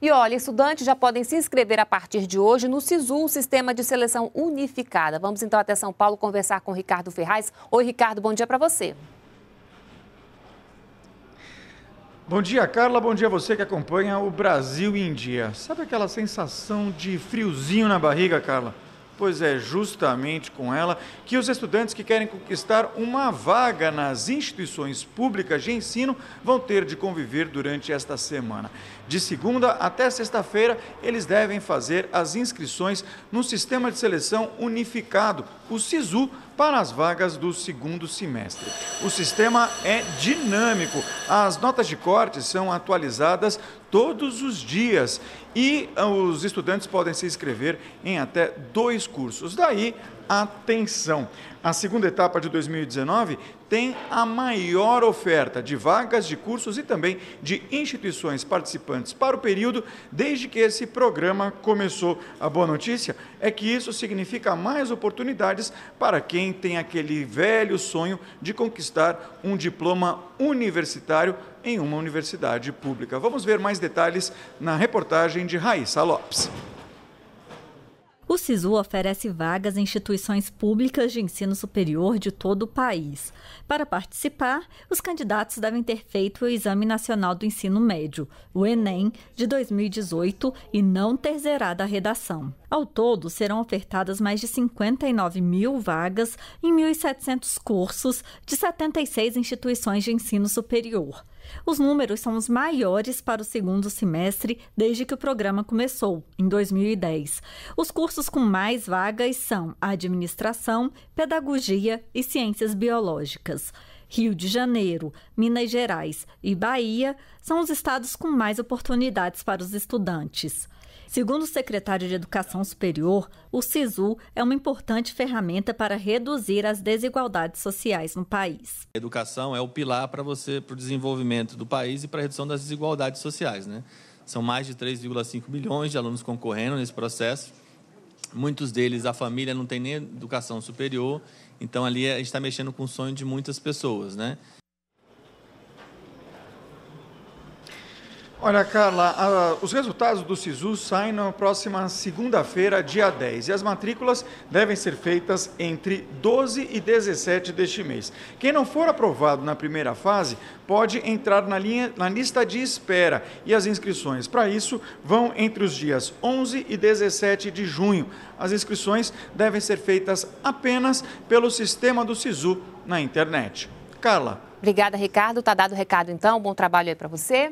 E olha, estudantes já podem se inscrever a partir de hoje no SISU, Sistema de Seleção Unificada. Vamos então até São Paulo conversar com Ricardo Ferraz. Oi, Ricardo, bom dia para você. Bom dia, Carla. Bom dia a você que acompanha o Brasil em Dia. Sabe aquela sensação de friozinho na barriga, Carla? Pois é, justamente com ela que os estudantes que querem conquistar uma vaga nas instituições públicas de ensino vão ter de conviver durante esta semana. De segunda até sexta-feira, eles devem fazer as inscrições no Sistema de Seleção Unificado, o SISU, para as vagas do segundo semestre. O sistema é dinâmico. As notas de corte são atualizadas todos os dias e ah, os estudantes podem se inscrever em até dois cursos. Daí, atenção! A segunda etapa de 2019 tem a maior oferta de vagas de cursos e também de instituições participantes para o período desde que esse programa começou. A boa notícia é que isso significa mais oportunidades para quem tem aquele velho sonho de conquistar um diploma universitário em uma universidade pública. Vamos ver mais detalhes na reportagem de Raíssa Lopes. SISU oferece vagas em instituições públicas de ensino superior de todo o país. Para participar, os candidatos devem ter feito o Exame Nacional do Ensino Médio, o Enem, de 2018 e não ter zerado a redação. Ao todo, serão ofertadas mais de 59 mil vagas em 1.700 cursos de 76 instituições de ensino superior. Os números são os maiores para o segundo semestre desde que o programa começou, em 2010. Os cursos com mais vagas são administração, pedagogia e ciências biológicas. Rio de Janeiro, Minas Gerais e Bahia são os estados com mais oportunidades para os estudantes. Segundo o secretário de Educação Superior, o SISU é uma importante ferramenta para reduzir as desigualdades sociais no país. A educação é o pilar para você para o desenvolvimento do país e para a redução das desigualdades sociais, né? São mais de 3,5 milhões de alunos concorrendo nesse processo Muitos deles, a família não tem nem educação superior, então ali a gente está mexendo com o sonho de muitas pessoas, né? Olha, Carla, os resultados do SISU saem na próxima segunda-feira, dia 10, e as matrículas devem ser feitas entre 12 e 17 deste mês. Quem não for aprovado na primeira fase pode entrar na, linha, na lista de espera, e as inscrições para isso vão entre os dias 11 e 17 de junho. As inscrições devem ser feitas apenas pelo sistema do SISU na internet. Carla. Obrigada, Ricardo. Tá dado o recado então. Bom trabalho aí para você.